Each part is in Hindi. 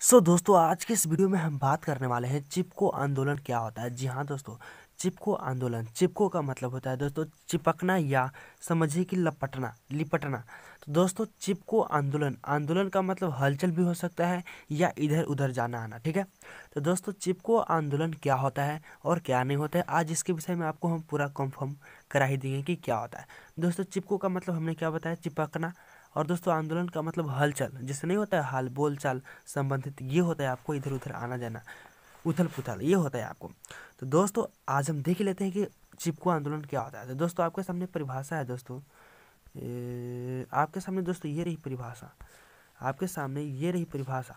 सो so, दोस्तों आज के इस वीडियो में हम बात करने वाले हैं चिपको आंदोलन क्या होता है जी हाँ दोस्तों चिपको आंदोलन चिपको का मतलब होता है दोस्तों चिपकना या समझिए कि लपटना लिपटना तो दोस्तों चिपको आंदोलन आंदोलन का मतलब हलचल भी हो सकता है या इधर उधर जाना आना ठीक है तो दोस्तों चिपको आंदोलन क्या होता है और क्या नहीं होता है आज इसके विषय में आपको हम पूरा कंफर्म करा ही देंगे कि क्या होता है दोस्तों चिपको का मतलब हमने क्या बताया चिपकना और दोस्तों आंदोलन का मतलब हलचल जिससे नहीं होता है हाल बोल चाल संबंधित ये होता है आपको इधर उधर आना जाना उथल पुथल ये होता है आपको तो दोस्तों आज हम देख लेते हैं कि चिपको आंदोलन क्या होता है तो दोस्तों आपके सामने परिभाषा है दोस्तों ए, आपके सामने दोस्तों ये रही परिभाषा आपके सामने ये रही परिभाषा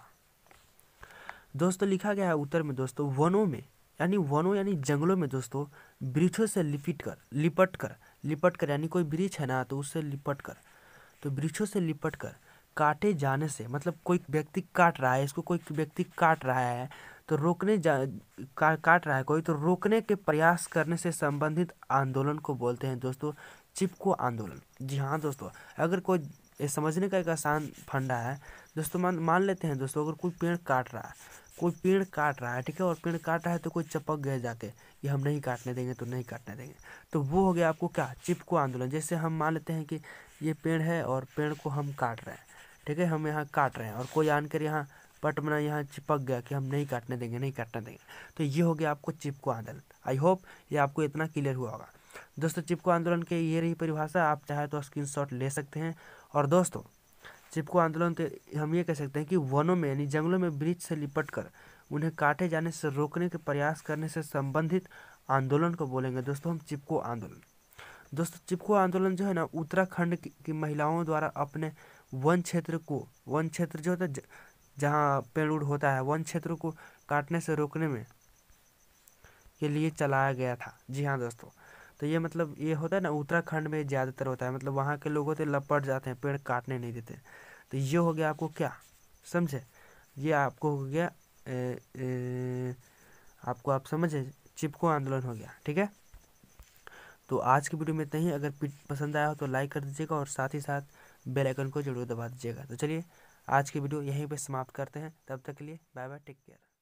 दोस्तों लिखा गया है उत्तर में दोस्तों वनों में यानी वनों यानी जंगलों में दोस्तों वृक्षों से लिपट कर लिपट कर लिपट कर यानी कोई वृक्ष है ना तो उससे लिपट कर तो वृक्षों से लिपट कर काटे जाने से मतलब कोई व्यक्ति काट रहा है इसको कोई व्यक्ति काट रहा है तो रोकने जा का, काट रहा है कोई तो रोकने के प्रयास करने से संबंधित आंदोलन को बोलते हैं दोस्तों चिपको आंदोलन जी हाँ दोस्तों अगर कोई ये समझने का एक आसान फंडा है दोस्तों मान मान लेते हैं दोस्तों अगर कोई पेड़ काट रहा है कोई पेड़ काट रहा है ठीक है और पेड़ काट रहा है तो कोई चपक गए जाके ये हम नहीं काटने देंगे तो नहीं काटने देंगे तो वो हो गया आपको क्या चिपको आंदोलन जैसे हम मान लेते हैं कि ये पेड़ है और पेड़ को हम काट रहे हैं ठीक है हम यहाँ काट रहे हैं और कोई आन कर यहाँ पट यहाँ चिपक गया कि हम नहीं काटने देंगे नहीं काटने देंगे तो ये हो गया आपको चिपको आंदोलन आई होप ये आपको इतना क्लियर हुआ होगा दोस्तों चिपको आंदोलन के ये रही परिभाषा आप चाहे तो स्क्रीन ले सकते हैं और दोस्तों चिपको आंदोलन के हम ये कह सकते हैं कि वनों में यानी जंगलों में वृक्ष से लिपट कर उन्हें काटे जाने से रोकने के प्रयास करने से संबंधित आंदोलन को बोलेंगे दोस्तों हम चिपको आंदोलन दोस्तों चिपको आंदोलन जो है ना उत्तराखंड की, की महिलाओं द्वारा अपने वन क्षेत्र को वन क्षेत्र जो होता है जहाँ पेड़ उड़ होता है वन क्षेत्र को काटने से रोकने में के लिए चलाया गया था जी हाँ दोस्तों तो ये मतलब ये होता है ना उत्तराखंड में ज़्यादातर होता है मतलब वहाँ के लोग होते लपट जाते हैं पेड़ काटने नहीं देते तो ये हो गया आपको क्या समझे ये आपको हो गया ए, ए, आपको आप समझे चिपको आंदोलन हो गया ठीक है तो आज की वीडियो में इतना ही अगर पसंद आया हो तो लाइक कर दीजिएगा और साथ ही साथ बेल आइकन को जरूर दबा दीजिएगा तो चलिए आज की वीडियो यहीं पे समाप्त करते हैं तब तक के लिए बाय बाय टेक केयर